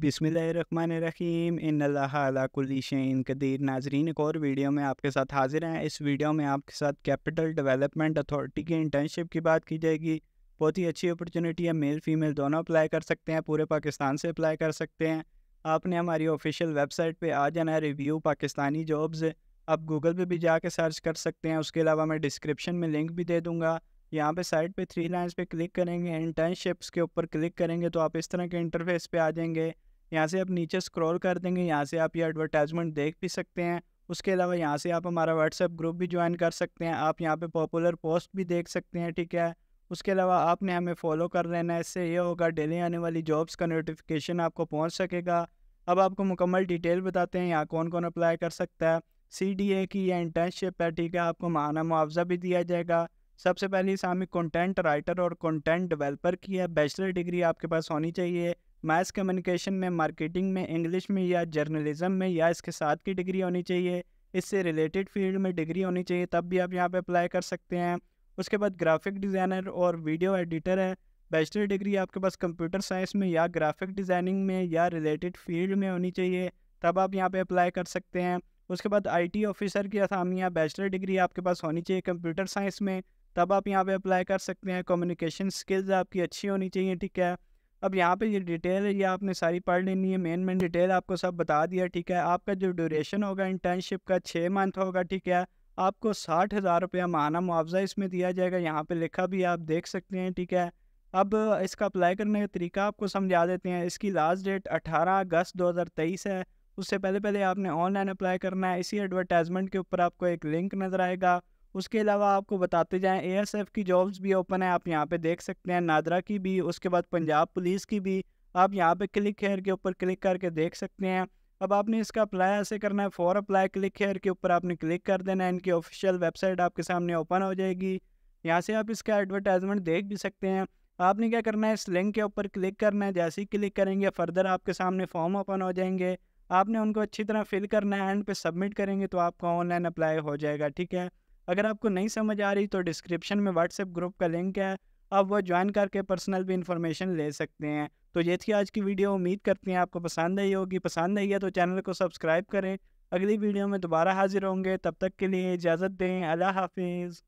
बिसमीम इन कदीर नाजरीन एक और वीडियो में आपके साथ हाजिर हैं इस वीडियो में आपके साथ कैपिटल डेवलपमेंट अथॉरिटी की इंटर्नशिप की बात की जाएगी बहुत ही अच्छी अपॉर्चुनिटी है मेल फीमेल दोनों अप्लाई कर सकते हैं पूरे पाकिस्तान से अप्लाई कर सकते हैं आपने हमारी ऑफिशियल वेबसाइट पर आ जाना है रिव्यू पाकिस्तानी जॉब्स आप गूगल पर भी जाके सर्च कर सकते हैं उसके अलावा मैं डिस्क्रिप्शन में लिंक भी दे दूँगा यहाँ पे साइट पे थ्री लाइंस पे क्लिक करेंगे इंटर्नशिप्स के ऊपर क्लिक करेंगे तो आप इस तरह के इंटरफेस पे आ जाएंगे यहाँ से आप नीचे स्क्रॉल कर देंगे यहाँ से आप ये एडवर्टाइजमेंट देख भी सकते हैं उसके अलावा यहाँ से आप हमारा व्हाट्सएप ग्रुप भी ज्वाइन कर सकते हैं आप यहाँ पे पॉपुलर पोस्ट भी देख सकते हैं ठीक है उसके अलावा आपने हमें फ़ॉलो कर लेना है इससे ये होगा डेली आने वाली जॉब्स का नोटिफिकेशन आपको पहुँच सकेगा अब आपको मुकम्मल डिटेल बताते हैं यहाँ कौन कौन अप्लाई कर सकता है सी डी ए की या इंटर्नशिप है ठीक है आपको माना मुआवजा भी दिया जाएगा सबसे पहले हमें कंटेंट राइटर और कंटेंट डेवलपर की है बैचलर डिग्री आपके पास होनी चाहिए मास कम्युनिकेशन में मार्केटिंग में इंग्लिश में या जर्नलिज्म में या इसके साथ की डिग्री होनी चाहिए इससे रिलेटेड फील्ड में डिग्री होनी चाहिए तब भी आप यहाँ पे अप्लाई कर सकते हैं उसके बाद ग्राफिक डिज़ाइनर और वीडियो एडिटर है बैचलर डिग्री आपके पास कंप्यूटर साइंस में या ग्राफिक डिज़ाइनिंग में या रिलेटेड फील्ड में होनी चाहिए तब आप यहाँ पर अप्लाई कर सकते हैं उसके बाद आईटी ऑफिसर की असामियाँ बैचलर डिग्री आपके पास होनी चाहिए कंप्यूटर साइंस में तब आप यहाँ पे अप्लाई कर सकते हैं कम्युनिकेशन स्किल्स आपकी अच्छी होनी चाहिए ठीक है अब यहाँ पे ये डिटेल है ये आपने सारी पढ़ लेनी है मेन मेन डिटेल आपको सब बता दिया ठीक है आपका जो ड्यूरेशन होगा इंटर्नशिप का छः मंथ होगा ठीक है आपको साठ हज़ार रुपया महाना मुआवजा इसमें दिया जाएगा यहाँ पे लिखा भी आप देख सकते हैं ठीक है अब इसका अप्लाई करने का तरीका आपको समझा देते हैं इसकी लास्ट डेट अठारह अगस्त दो है उससे पहले पहले आपने ऑनलाइन अप्लाई करना है इसी एडवर्टाइजमेंट के ऊपर आपको एक लिंक नज़र आएगा उसके अलावा आपको बताते एस एएसएफ की जॉब्स भी ओपन है आप यहाँ पे देख सकते हैं नादरा की भी उसके बाद पंजाब पुलिस की भी आप यहाँ पे क्लिक हेयर के ऊपर क्लिक करके देख सकते हैं अब आपने इसका अप्लाई ऐसे करना है फॉर अप्लाई क्लिक हेयर के ऊपर आपने क्लिक कर देना है इनकी ऑफिशियल वेबसाइट आपके सामने ओपन हो जाएगी यहाँ से आप इसका एडवर्टाइजमेंट देख भी सकते हैं आपने क्या करना है इस लिंक के ऊपर क्लिक करना है जैसे ही क्लिक करेंगे फर्दर आपके सामने फॉर्म ओपन हो जाएंगे आपने उनको अच्छी तरह फिल करना है एंड पे सबमिट करेंगे तो आपका ऑनलाइन अप्लाई हो जाएगा ठीक है अगर आपको नहीं समझ आ रही तो डिस्क्रिप्शन में व्हाट्सएप ग्रुप का लिंक है आप वह ज्वाइन करके पर्सनल भी इन्फॉर्मेशन ले सकते हैं तो ये थी आज की वीडियो उम्मीद करते हैं आपको पसंद आई होगी पसंद आई है तो चैनल को सब्सक्राइब करें अगली वीडियो में दोबारा हाजिर होंगे तब तक के लिए इजाज़त दें अल्लाह हाफिज़